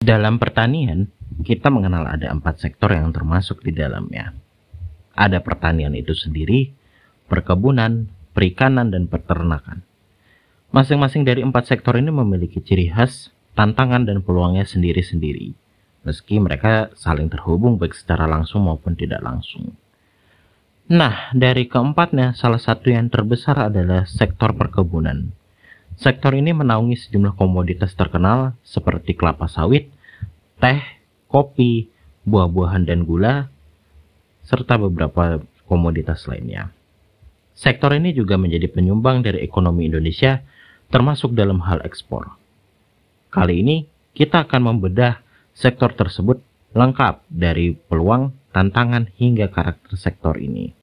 Dalam pertanian, kita mengenal ada empat sektor yang termasuk di dalamnya. Ada pertanian itu sendiri, perkebunan, perikanan, dan peternakan. Masing-masing dari empat sektor ini memiliki ciri khas, tantangan, dan peluangnya sendiri-sendiri, meski mereka saling terhubung baik secara langsung maupun tidak langsung. Nah, dari keempatnya, salah satu yang terbesar adalah sektor perkebunan, Sektor ini menaungi sejumlah komoditas terkenal seperti kelapa sawit, teh, kopi, buah-buahan dan gula, serta beberapa komoditas lainnya. Sektor ini juga menjadi penyumbang dari ekonomi Indonesia, termasuk dalam hal ekspor. Kali ini, kita akan membedah sektor tersebut lengkap dari peluang, tantangan, hingga karakter sektor ini.